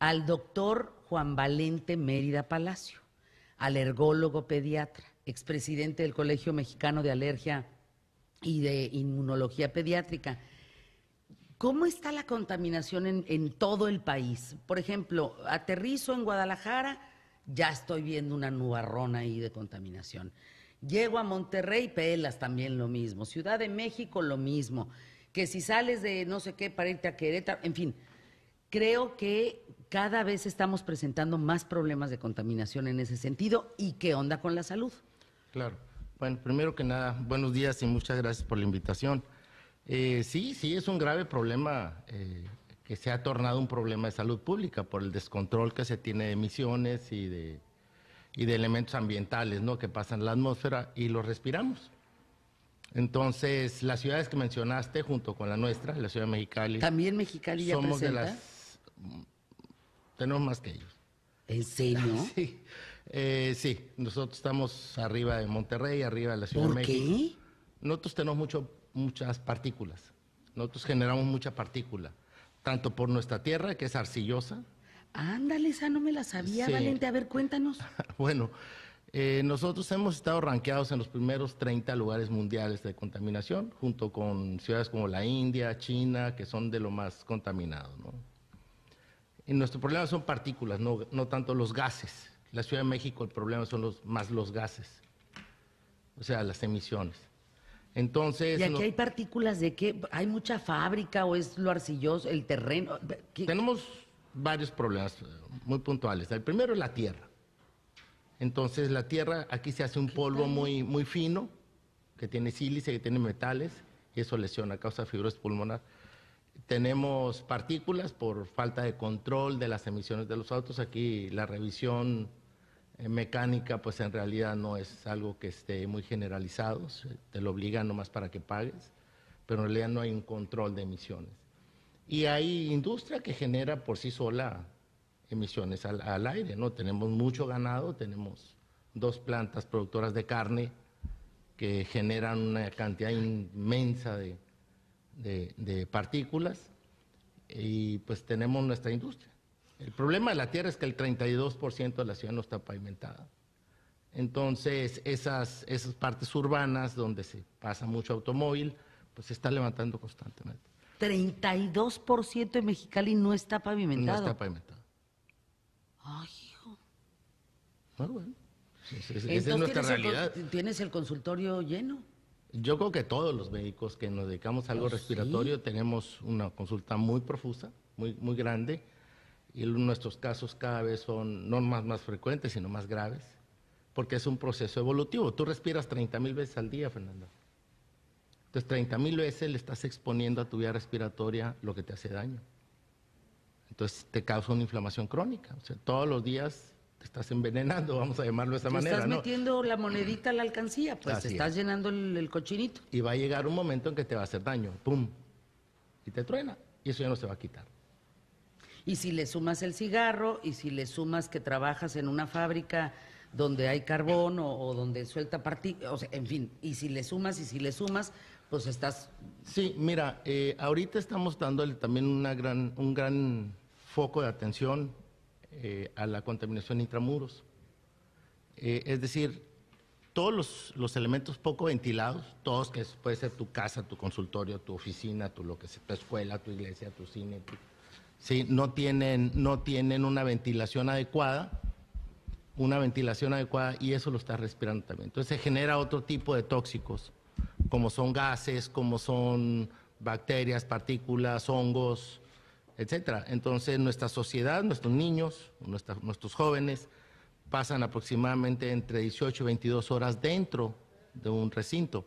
al doctor Juan Valente Mérida Palacio, alergólogo pediatra, expresidente del Colegio Mexicano de Alergia y de Inmunología Pediátrica. ¿Cómo está la contaminación en, todo el país? Por ejemplo, aterrizo en Guadalajara, ya estoy viendo una nubarrona ahí de contaminación. Llego a Monterrey, pelas también lo mismo. Ciudad de México, lo mismo. Que si sales de no sé qué para irte a Querétaro, en fin, Creo que cada vez estamos presentando más problemas de contaminación en ese sentido y qué onda con la salud. Claro. Bueno, primero que nada, buenos días y muchas gracias por la invitación. Eh, sí, sí, es un grave problema eh, que se ha tornado un problema de salud pública por el descontrol que se tiene de emisiones y de, elementos ambientales ¿no? que pasan en la atmósfera y los respiramos. Entonces, las ciudades que mencionaste, junto con la nuestra, la ciudad de Mexicali. También Mexicali ya somos de las tenemos más que ellos. ¿En serio? Sí, eh, sí. nosotros estamos arriba de Monterrey, arriba de la Ciudad de México. qué? Nosotros tenemos mucho, muchas partículas, nosotros generamos mucha partícula, tanto por nuestra tierra, que es arcillosa. Ándale, esa no me la sabía, Valente. A ver, cuéntanos. bueno, eh, nosotros hemos estado ranqueados en los primeros 30 lugares mundiales de contaminación, junto con ciudades como la India, China, que son de lo más contaminados, ¿no? Y nuestro problema son partículas, no, tanto los gases. la Ciudad de México el problema son más los gases, o sea, las emisiones. Entonces. ¿Y aquí hay partículas de qué? ¿Hay mucha fábrica o es lo arcilloso, el terreno? Tenemos varios problemas eh, muy puntuales. El primero es la tierra. Entonces, la tierra, aquí se hace un polvo muy, muy fino, que tiene sílice, que tiene metales, y eso lesiona, causa fibrosis pulmonar. Tenemos partículas por falta de control de las emisiones de los autos. Aquí la revisión eh, mecánica, pues en realidad no es algo que esté muy generalizado. Te lo obligan nomás para que pagues, pero en realidad no hay un control de emisiones. Y hay industria que genera por sí sola emisiones al, al aire, ¿no? Tenemos mucho ganado, tenemos dos plantas productoras de carne que generan una cantidad inmensa de, de, partículas y pues tenemos nuestra industria. El problema de la tierra es que el 32% de la ciudad no está pavimentada. Entonces, esas, esas partes urbanas donde se pasa mucho automóvil, pues se está levantando constantemente. 32% de Mexicali no está pavimentado. No está pavimentado. Ay, hijo. Ah, bueno. esa es nuestra realidad. tienes el consultorio lleno. Yo creo que todos los médicos que nos dedicamos a algo ah, respiratorio tenemos una consulta muy profusa, muy, muy grande, y nuestros casos cada vez son no más, frecuentes, sino más graves, porque es un proceso evolutivo. Tú respiras 30 mil veces al día, Fernando. Entonces, 30 mil veces le estás exponiendo a tu vía respiratoria lo que te hace daño. Entonces, te causa una inflamación crónica. O sea, todos los días te estás envenenando, vamos a llamarlo de esa te manera. Estás metiendo la monedita a la alcancía, pues estás llenando el, cochinito. Y va a llegar un momento en que te va a hacer daño, ¡pum! Y te truena, y eso ya no se va a quitar. Y si le sumas el cigarro, y si le sumas que trabajas en una fábrica donde hay carbón o, donde suelta partículas, en fin, y si le sumas, y si le sumas, pues estás... Sí, mira, eh, ahorita estamos dándole también una gran, un gran foco de atención eh, a la contaminación intramuros. Eh, es decir, todos los, elementos poco ventilados, todos que puede ser tu casa, tu consultorio, tu oficina, tu lo que sea, tu escuela, tu iglesia, tu cine, no, tienen, no tienen una ventilación adecuada, una ventilación adecuada y eso lo está respirando también. Entonces se genera otro tipo de tóxicos, como son gases, como son bacterias, partículas, hongos, etcétera. Entonces, nuestra sociedad, nuestros niños, nuestros jóvenes pasan aproximadamente entre 18 y 22 horas dentro de un recinto.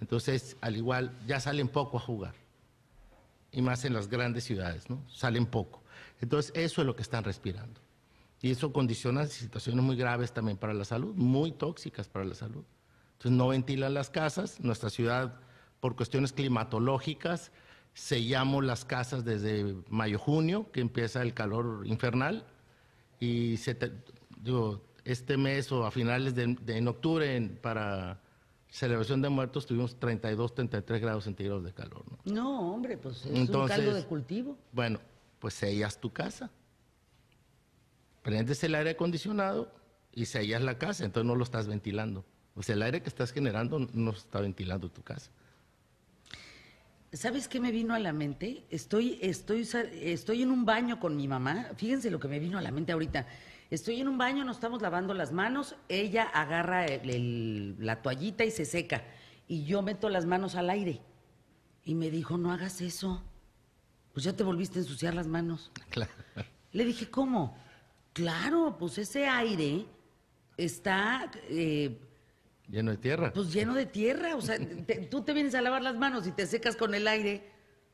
Entonces, al igual, ya salen poco a jugar. Y más en las grandes ciudades, ¿no? Salen poco. Entonces, eso es lo que están respirando. Y eso condiciona situaciones muy graves también para la salud, muy tóxicas para la salud. Entonces, no ventilan las casas, nuestra ciudad, por cuestiones climatológicas, sellamos las casas desde mayo-junio, que empieza el calor infernal, y este mes o a finales de, octubre para celebración de muertos tuvimos 32, 33 grados centígrados de calor. No, hombre, pues es un caldo de cultivo. Bueno, pues sellas tu casa. Prendes el aire acondicionado y sellas la casa, entonces no lo estás ventilando. sea pues el aire que estás generando no está ventilando tu casa. ¿Sabes qué me vino a la mente? Estoy, estoy, estoy en un baño con mi mamá. Fíjense lo que me vino a la mente ahorita. Estoy en un baño, nos estamos lavando las manos. Ella agarra la toallita y se seca. Y yo meto las manos al aire. Y me dijo, no hagas eso. Pues ya te volviste a ensuciar las manos. Claro. Le dije, ¿cómo? Claro, pues ese aire está... Eh, Lleno de tierra. Pues lleno de tierra. O sea, tú te vienes a lavar las manos y te secas con el aire.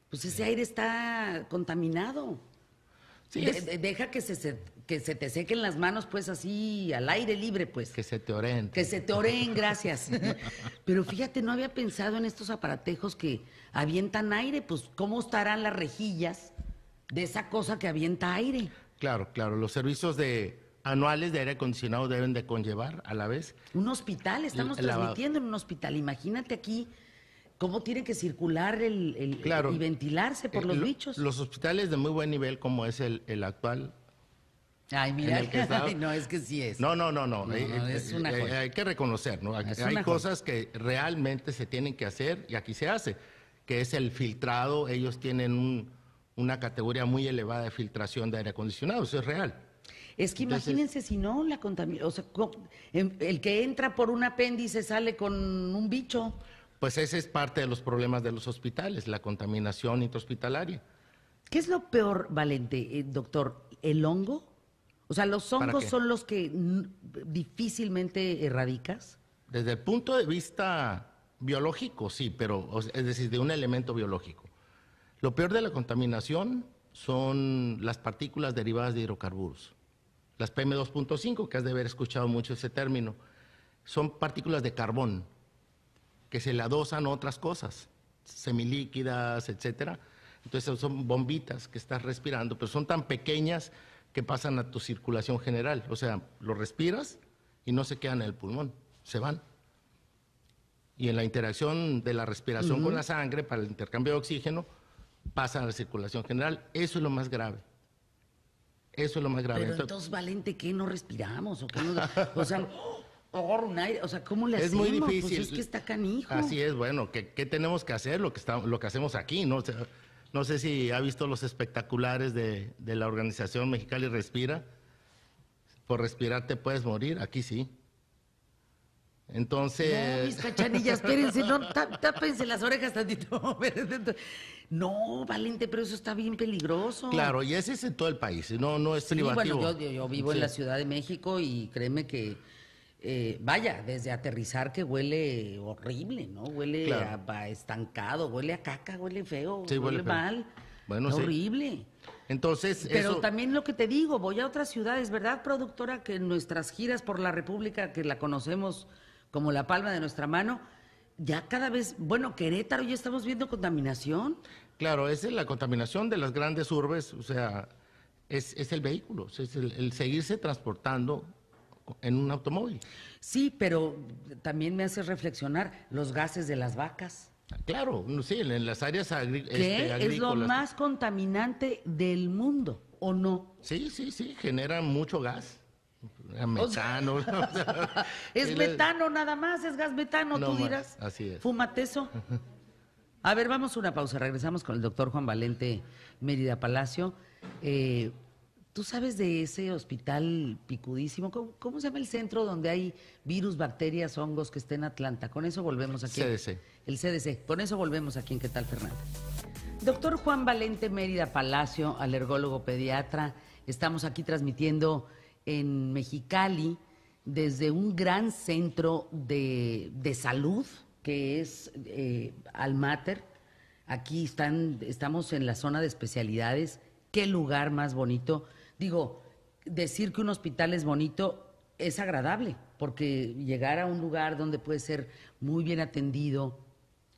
Pues ese aire está contaminado. Sí, Deja que se, que se te sequen las manos, pues así, al aire libre, pues. Que se te oren. Que se te oren, gracias. Pero fíjate, no había pensado en estos aparatejos que avientan aire, pues, ¿cómo estarán las rejillas de esa cosa que avienta aire? Claro, claro. Los servicios de anuales de aire acondicionado deben de conllevar a la vez. Un hospital, estamos transmitiendo en un hospital. Imagínate aquí cómo tiene que circular el, y ventilarse por eh, los bichos. Los hospitales de muy buen nivel como es el, actual. Ay, mira, no, es que sí es. No, no, no, no. Eh, eh, hay que reconocer, ¿no? hay cosas que realmente se tienen que hacer y aquí se hace, que es el filtrado. Ellos tienen una categoría muy elevada de filtración de aire acondicionado, eso es real. Es que imagínense si no la contaminación, o sea, em, el que entra por un apéndice sale con un bicho. Pues ese es parte de los problemas de los hospitales, la contaminación intrahospitalaria. ¿Qué es lo peor, Valente, eh, doctor? ¿El hongo? O sea, ¿los hongos son los que difícilmente erradicas? Desde el punto de vista biológico, sí, pero es decir, de un elemento biológico. Lo peor de la contaminación son las partículas derivadas de hidrocarburos las PM2.5, que has de haber escuchado mucho ese término, son partículas de carbón que se le adosan a otras cosas, semilíquidas, etcétera. Entonces son bombitas que estás respirando, pero son tan pequeñas que pasan a tu circulación general. O sea, lo respiras y no se quedan en el pulmón, se van. Y en la interacción de la respiración con la sangre para el intercambio de oxígeno, pasan a la circulación general. Eso es lo más grave. Eso es lo más grave. Pero entonces, Valente, ¿qué? ¿No respiramos? ¿O sea... un aire, o sea, ¿cómo le es hacemos? Es pues muy difícil. es que está canijo. Así es, bueno, ¿qué, qué tenemos que hacer? Lo que, está, lo que hacemos aquí, ¿no? no sé si ha visto los espectaculares de, de la organización Mexicali Respira. Por respirar te puedes morir, aquí sí. Entonces. No, mis cachanillas, espérense, no, tápense las orejas tantito. No, Valente, pero eso está bien peligroso. Claro, y ese es en todo el país, no, no es sí, Bueno, yo, vivo en la Ciudad de México y créeme que, eh, vaya, desde aterrizar que huele horrible, ¿no? Huele a, estancado, huele a caca, huele feo, huele, mal. Bueno, Horrible. Entonces, pero también lo que te digo, voy a otras ciudades, ¿verdad, productora? Que nuestras giras por la República, que la conocemos como la palma de nuestra mano, ya cada vez, bueno, Querétaro ya estamos viendo contaminación. Claro, es la contaminación de las grandes urbes, o sea, es, el vehículo, es el, seguirse transportando en un automóvil. Sí, pero también me hace reflexionar los gases de las vacas. Claro, sí, en las áreas agrícolas. ¿Qué? Este, es lo más contaminante del mundo, ¿o no? Sí, sí, sí, genera mucho gas metano. es metano nada más, es gas metano, tú dirás. así es. Fúmate eso. A ver, vamos a una pausa. Regresamos con el doctor Juan Valente Mérida Palacio. Eh, ¿Tú sabes de ese hospital picudísimo? ¿Cómo, se llama el centro donde hay virus, bacterias, hongos que está en Atlanta? Con eso volvemos aquí. CDC. El CDC. Con eso volvemos aquí en ¿Qué tal, Fernanda? Doctor Juan Valente Mérida Palacio, alergólogo pediatra. Estamos aquí transmitiendo en Mexicali desde un gran centro de, salud que es eh, Almater. Aquí están, estamos en la zona de especialidades. Qué lugar más bonito. Digo, decir que un hospital es bonito es agradable, porque llegar a un lugar donde puedes ser muy bien atendido,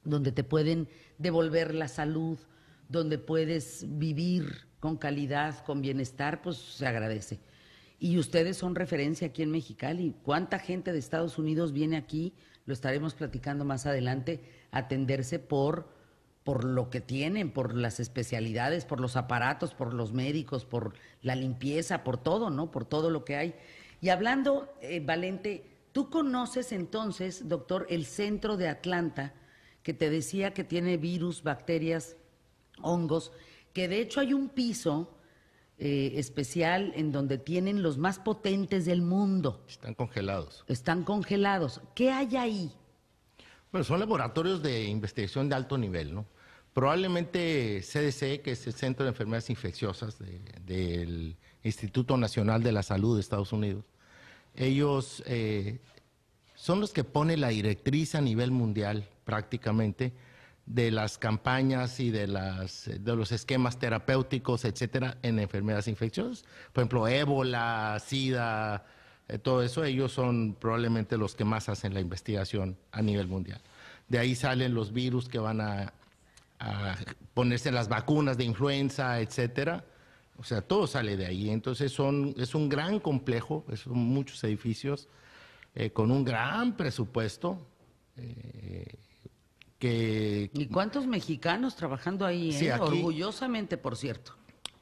donde te pueden devolver la salud, donde puedes vivir con calidad, con bienestar, pues se agradece. Y ustedes son referencia aquí en Mexicali. ¿Cuánta gente de Estados Unidos viene aquí? Lo estaremos platicando más adelante, atenderse por, por lo que tienen, por las especialidades, por los aparatos, por los médicos, por la limpieza, por todo, ¿no? Por todo lo que hay. Y hablando, eh, Valente, tú conoces entonces, doctor, el centro de Atlanta, que te decía que tiene virus, bacterias, hongos, que de hecho hay un piso eh, especial en donde tienen los más potentes del mundo. Están congelados. Están congelados. ¿Qué hay ahí? Bueno, son laboratorios de investigación de alto nivel, ¿no? Probablemente CDC, que es el Centro de Enfermedades Infecciosas del Instituto Nacional de la Salud de Estados Unidos, ellos eh, son los que ponen la directriz a nivel mundial prácticamente de las campañas y de, las, de los esquemas terapéuticos, etcétera, en enfermedades infecciosas. Por ejemplo, ébola, sida, eh, todo eso, ellos son probablemente los que más hacen la investigación a nivel mundial. De ahí salen los virus que van a, ponerse las vacunas de influenza, etcétera. O sea, todo sale de ahí. Entonces son, es un gran complejo, son muchos edificios eh, con un gran presupuesto. Eh, ¿Y cuántos mexicanos trabajando ahí? Eh? Orgullosamente, por cierto.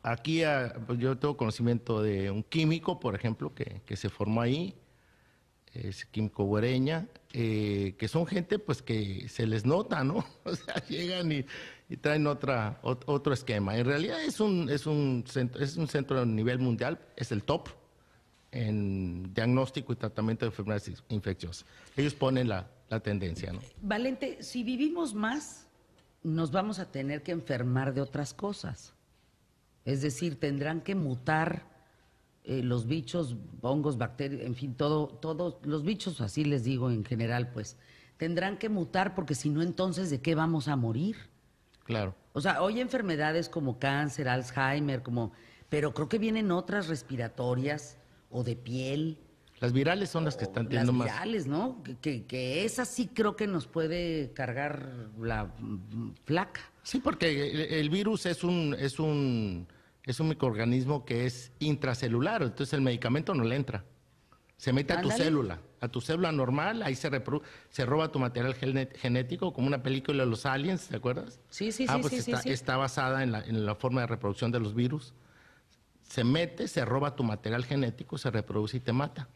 Aquí ah, pues, yo tengo conocimiento de un químico, por ejemplo, que, se formó ahí, es químico huereña, eh, que son gente pues que se les nota, ¿no? O sea, llegan y, traen otra, otro esquema. En realidad es un, es, un es un centro a nivel mundial, es el top, en diagnóstico y tratamiento de enfermedades infecciosas. Ellos ponen la, tendencia, ¿no? Valente, si vivimos más, nos vamos a tener que enfermar de otras cosas. Es decir, tendrán que mutar eh, los bichos, hongos, bacterias, en fin, todos los bichos, así les digo en general, pues, tendrán que mutar porque si no, entonces, ¿de qué vamos a morir? Claro. O sea, hoy enfermedades como cáncer, Alzheimer, como, pero creo que vienen otras respiratorias o de piel. Las virales son las que están teniendo más. Las virales, ¿no? Que, esa sí creo que nos puede cargar la mm, flaca. Sí, porque el, virus es un, es un es un microorganismo que es intracelular, entonces el medicamento no le entra. Se mete a tu célula, a tu célula normal, ahí se se roba tu material genético, como una película de los aliens, ¿te acuerdas? Sí, sí, ah, sí. Ah, pues está, está, basada en la, en la forma de reproducción de los virus se mete, se roba tu material genético, se reproduce y te mata.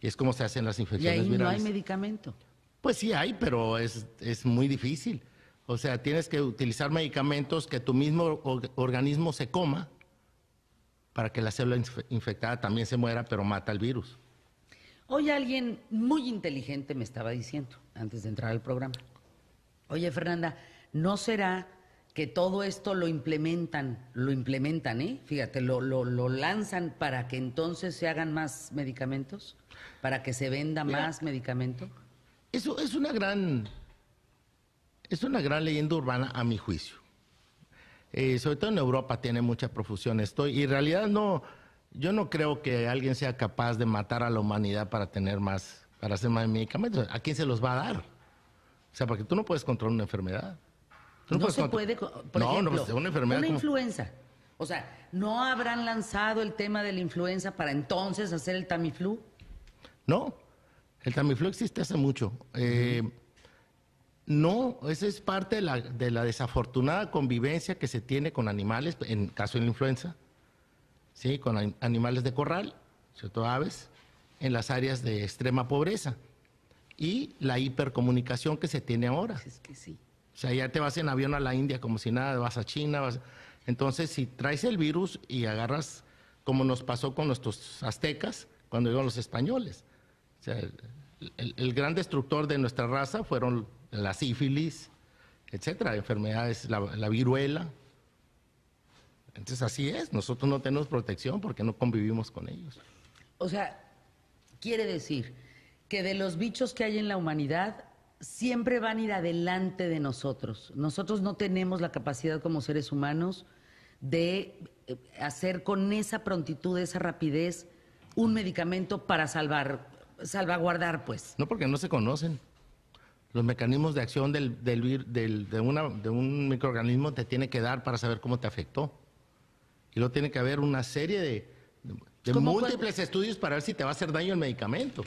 Y es como se hacen las infecciones ¿Y no hay medicamento? Pues sí hay, pero es, muy difícil. O sea, tienes que utilizar medicamentos que tu mismo organismo se coma para que la célula infectada también se muera, pero mata el virus. Hoy alguien muy inteligente me estaba diciendo antes de entrar al programa. Oye, Fernanda, ¿no será que todo esto lo implementan, lo implementan, ¿eh? Fíjate, lo, lo, lanzan para que entonces se hagan más medicamentos, para que se venda más medicamento. Eso es una gran, es una gran leyenda urbana a mi juicio. Eh, sobre todo en Europa tiene mucha profusión esto y en realidad no, yo no creo que alguien sea capaz de matar a la humanidad para tener más, para hacer más medicamentos. ¿A quién se los va a dar? O sea, porque tú no puedes controlar una enfermedad. No, se puede, por ejemplo, pues, una, enfermedad una influenza. O sea, ¿no habrán lanzado el tema de la influenza para entonces hacer el Tamiflu? No, el Tamiflu existe hace mucho. Eh, No, esa es parte de la, de la, desafortunada convivencia que se tiene con animales, en caso de la influenza, ¿sí? con animales de corral, cierto aves, en las áreas de extrema pobreza. Y la hipercomunicación que se tiene ahora. Pues es que sí. O sea, ya te vas en avión a la India como si nada, vas a China, vas... Entonces, si traes el virus y agarras, como nos pasó con nuestros aztecas cuando llegaron los españoles. O sea, el, gran destructor de nuestra raza fueron la sífilis, etcétera, enfermedades, la viruela. Entonces, así es, nosotros no tenemos protección porque no convivimos con ellos. O sea, quiere decir que de los bichos que hay en la humanidad, siempre van a ir adelante de nosotros. Nosotros no tenemos la capacidad como seres humanos de eh, hacer con esa prontitud, esa rapidez, un medicamento para salvar, salvaguardar, pues. No, porque no se conocen. Los mecanismos de acción del, de, un microorganismo te tiene que dar para saber cómo te afectó. Y luego tiene que haber una serie de, múltiples estudios para ver si te va a hacer daño el medicamento.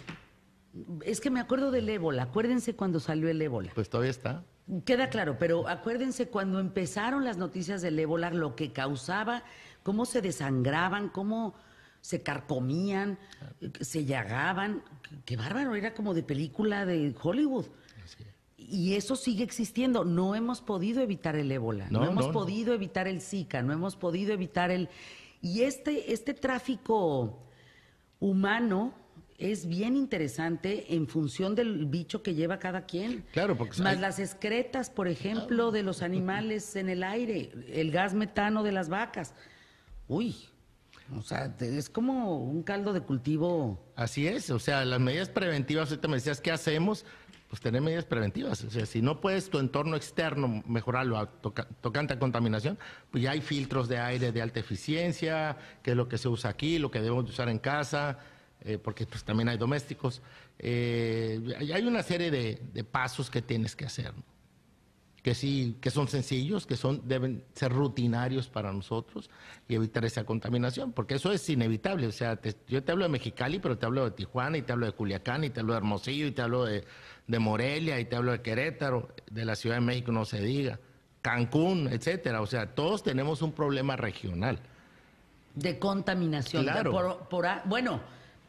Es que me acuerdo del ébola, acuérdense cuando salió el ébola. Pues todavía está. Queda claro, pero acuérdense cuando empezaron las noticias del ébola, lo que causaba, cómo se desangraban, cómo se carcomían, se llagaban. Qué bárbaro, era como de película de Hollywood. Y eso sigue existiendo. No hemos podido evitar el ébola, no, hemos podido evitar el Zika, no hemos podido evitar el... Y este, este tráfico humano es bien interesante en función del bicho que lleva cada quien. Claro, porque más las excretas, por ejemplo, de los animales en el aire, el gas metano de las vacas. Uy, o sea, es como un caldo de cultivo. Así es, o sea, las medidas preventivas, ahorita me decías, ¿qué hacemos? Pues tener medidas preventivas. O sea, si no puedes tu entorno externo mejorarlo tocante a contaminación, pues ya hay filtros de aire de alta eficiencia, que es lo que se usa aquí, lo que debemos usar en casa eh, porque pues también hay domésticos. Eh, hay una serie de, pasos que tienes que hacer, que sí, que son sencillos, que son deben ser rutinarios para nosotros y evitar esa contaminación, porque eso es inevitable. O sea, yo te hablo de Mexicali, pero te hablo de Tijuana y te hablo de Culiacán y te hablo de Hermosillo y te hablo de, Morelia y te hablo de Querétaro, de la Ciudad de México no se diga, Cancún, etcétera. O sea, todos tenemos un problema regional. De contaminación. Claro. por, bueno,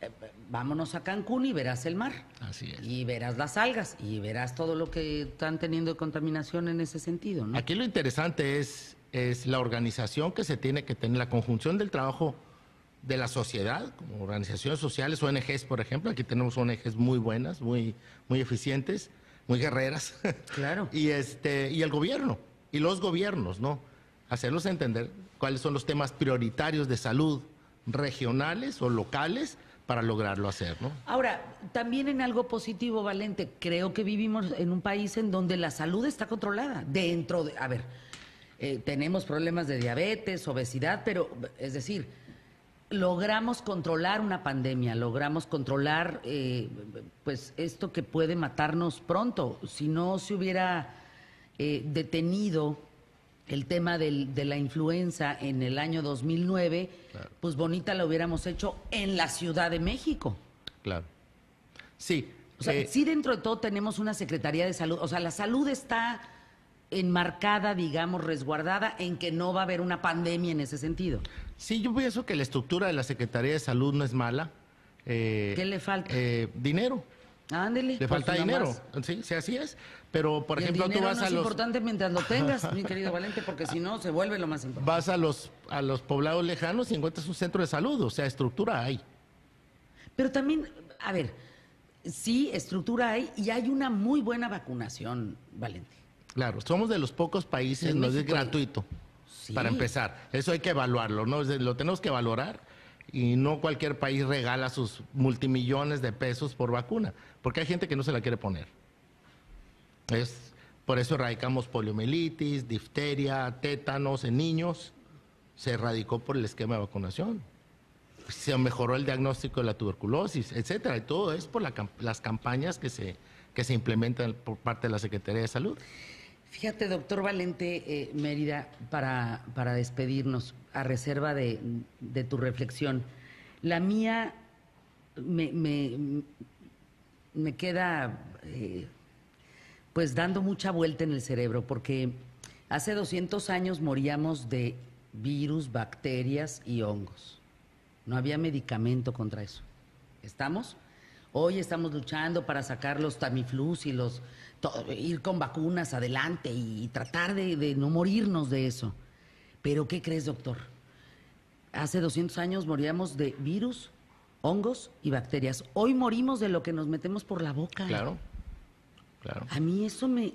eh, vámonos a Cancún y verás el mar. Así es. Y verás las algas y verás todo lo que están teniendo de contaminación en ese sentido, ¿no? Aquí lo interesante es, es la organización que se tiene que tener, la conjunción del trabajo de la sociedad, como organizaciones sociales, ONGs, por ejemplo. Aquí tenemos ONGs muy buenas, muy, muy eficientes, muy guerreras. Claro. y, este, y el gobierno, y los gobiernos, ¿no? Hacerlos entender cuáles son los temas prioritarios de salud regionales o locales para lograrlo hacer, ¿no? Ahora, también en algo positivo, Valente, creo que vivimos en un país en donde la salud está controlada. Dentro de, a ver, eh, tenemos problemas de diabetes, obesidad, pero es decir, logramos controlar una pandemia, logramos controlar, eh, pues esto que puede matarnos pronto. Si no se hubiera eh, detenido el tema de la influenza en el año 2009, pues bonita la hubiéramos hecho en la Ciudad de México. Claro. Sí. O sea, eh, sí dentro de todo tenemos una Secretaría de Salud. O sea, la salud está enmarcada, digamos, resguardada en que no va a haber una pandemia en ese sentido. Sí, yo pienso que la estructura de la Secretaría de Salud no es mala. Eh, ¿Qué le falta? Eh, dinero. Ándele. falta dinero. Sí, sí, así es. Pero, por ejemplo, tú vas a los. Es importante mientras lo tengas, mi querido Valente, porque si no, se vuelve lo más importante. Vas a los, a los poblados lejanos y encuentras un centro de salud, o sea, estructura hay. Pero también, a ver, sí, estructura hay y hay una muy buena vacunación, Valente. Claro, somos de los pocos países, no es gratuito. Para empezar, eso hay que evaluarlo, ¿no? Lo tenemos que valorar y no cualquier país regala sus multimillones de pesos por vacuna, porque hay gente que no se la quiere poner. por eso erradicamos poliomielitis, difteria, tétanos en niños, se erradicó por el esquema de vacunación. Se mejoró el diagnóstico de la tuberculosis, etcétera, y todo es por las campañas que se, que se implementan por parte de la Secretaría de Salud. Fíjate, doctor Valente eh, Mérida, para despedirnos, a reserva de, tu reflexión. La mía me, me, me queda eh, pues dando mucha vuelta en el cerebro, porque hace 200 años moríamos de virus, bacterias y hongos. No había medicamento contra eso. ¿Estamos? Hoy estamos luchando para sacar los Tamiflus y los ir con vacunas adelante y tratar de no morirnos de eso. Pero ¿qué crees, doctor? Hace 200 años moríamos de virus, hongos y bacterias. Hoy morimos de lo que nos metemos por la boca. Claro, claro. A mí eso me,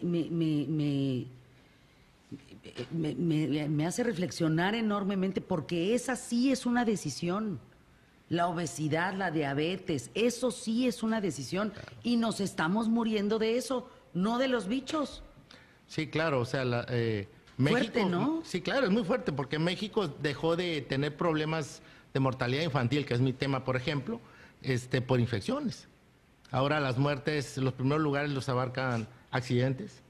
me, hace reflexionar enormemente porque esa sí es una decisión. La obesidad, la diabetes, eso sí es una decisión y nos estamos muriendo de eso, no de los bichos. Sí, claro, o sea, la, eh, México, ¿no? Sí, claro, es muy fuerte porque México dejó de tener problemas de mortalidad infantil, que es mi tema, por ejemplo, este, por infecciones. Ahora las muertes, los primeros lugares los abarcan accidentes.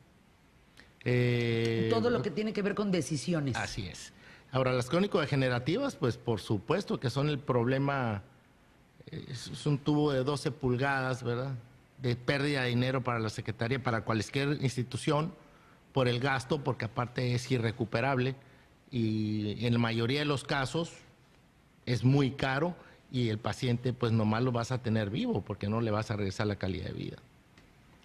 Eh, Todo lo que tiene que ver con decisiones. Así es. Ahora, las crónico-degenerativas, pues por supuesto que son el problema, eh, es un tubo de 12 pulgadas, ¿verdad? De pérdida de dinero para la Secretaría, para cualquier institución por el gasto, porque aparte es irrecuperable y en la mayoría de los casos es muy caro y el paciente pues nomás lo vas a tener vivo porque no le vas a regresar la calidad de vida.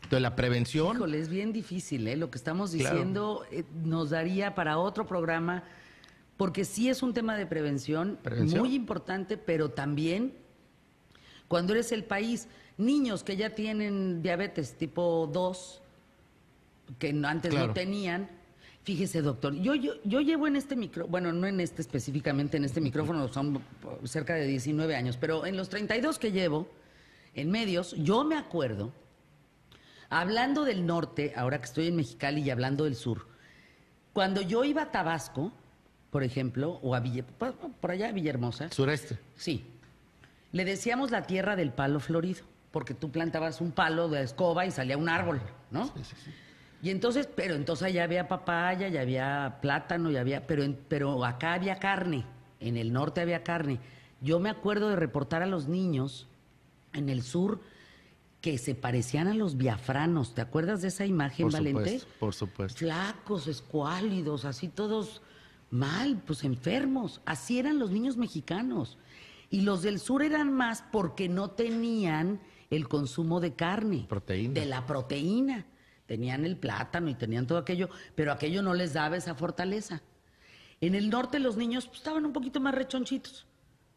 Entonces la prevención... Híjole, es bien difícil, ¿eh? lo que estamos diciendo eh, nos daría para otro programa porque sí es un tema de prevención, prevención, muy importante, pero también cuando eres el país, niños que ya tienen diabetes tipo 2, que antes no tenían. Fíjese, doctor, yo, yo, llevo en este micrófono, bueno, no en este específicamente, en este micrófono son cerca de 19 años, pero en los 32 que llevo en medios, yo me acuerdo, hablando del norte, ahora que estoy en Mexicali y hablando del sur, cuando yo iba a Tabasco, por ejemplo, o a Villa, pues, por allá a Villahermosa. Sureste. Sí. Le decíamos la tierra del palo florido, porque tú plantabas un palo de escoba y salía un árbol, ¿no? Sí, sí, sí. Y entonces, pero entonces allá había papaya, ya había plátano, ya había, pero, pero acá había carne, en el norte había carne. Yo me acuerdo de reportar a los niños en el sur que se parecían a los biafranos. ¿Te acuerdas de esa imagen, por Supuesto, por supuesto. Flacos, escuálidos, así todos mal, pues enfermos. Así eran los niños mexicanos. Y los del sur eran más porque no tenían el consumo de carne. Proteína. De la proteína tenían el plátano y tenían todo aquello, pero aquello no les daba esa fortaleza. En el norte los niños pues, estaban un poquito más rechonchitos,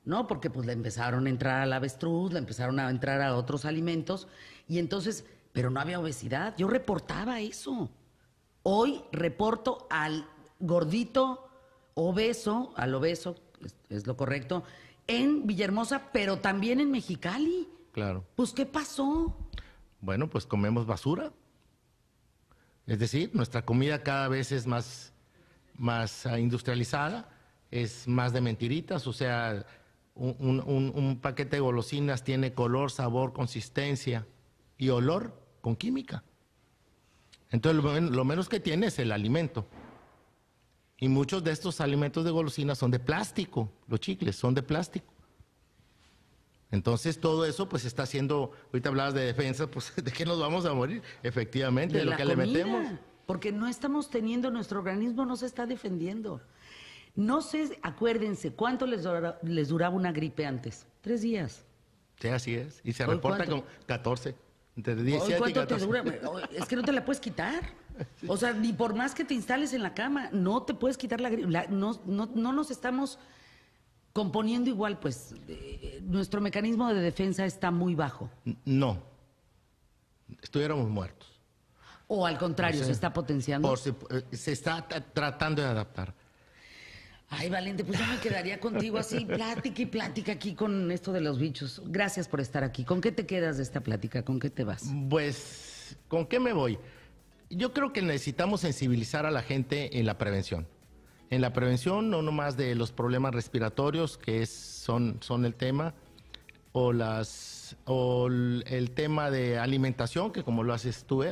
¿no? Porque pues le empezaron a entrar al avestruz, le empezaron a entrar a otros alimentos y entonces, pero no había obesidad. Yo reportaba eso. Hoy reporto al gordito obeso, al obeso, es lo correcto, en Villahermosa, pero también en Mexicali. Claro. Pues, ¿qué pasó? Bueno, pues comemos basura. Es decir, nuestra comida cada vez es más, más ah, industrializada, es más de mentiritas, o sea, un, paquete de golosinas tiene color, sabor, consistencia y olor con química. Entonces, lo menos que tiene es el alimento. Y muchos de estos alimentos de golosinas son de plástico, los chicles son de plástico. Entonces todo eso pues está haciendo... ahorita hablabas de defensa, pues de qué nos vamos a morir, efectivamente, de, lo que le metemos. Porque no estamos teniendo, nuestro organismo no se está defendiendo. No sé, acuérdense, ¿cuánto les, les duraba una gripe antes? Tres días. Sí, así es. Y se reporta como 14. ¿Cuánto te dura? Es que no te la puedes quitar. O sea, ni por más que te instales en la cama, no te puedes quitar la gripe. no, no, no nos estamos componiendo igual, pues eh, nuestro mecanismo de defensa está muy bajo. No, estuviéramos muertos. O al contrario, se está potenciando. Eh, se está tratando de adaptar. Ay, Valente, pues yo me quedaría contigo así, plática y plática aquí con esto de los bichos. Gracias por estar aquí. ¿Con qué te quedas de esta plática? ¿Con qué te vas? Pues, ¿con qué me voy? Yo creo que necesitamos sensibilizar a la gente en la prevención en la prevención, no nomás de los problemas respiratorios, que son, el tema, o, el tema de alimentación, que como lo haces tú,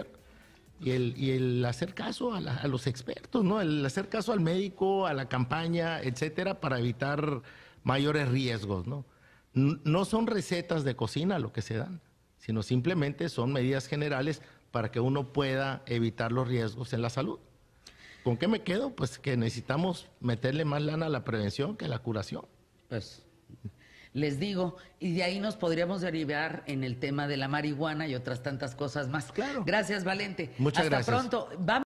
y el, hacer caso a, los expertos, ¿no? El hacer caso al médico, a la campaña, etcétera, para evitar mayores riesgos, ¿no? No son recetas de cocina lo que se dan, sino simplemente son medidas generales para que uno pueda evitar los riesgos en la salud. ¿Con qué me quedo? Pues que necesitamos meterle más lana a la prevención que a la curación. Pues les digo, y de ahí nos podríamos derivar en el tema de la marihuana y otras tantas cosas más. Claro. Gracias, Valente. Muchas gracias. Hasta pronto.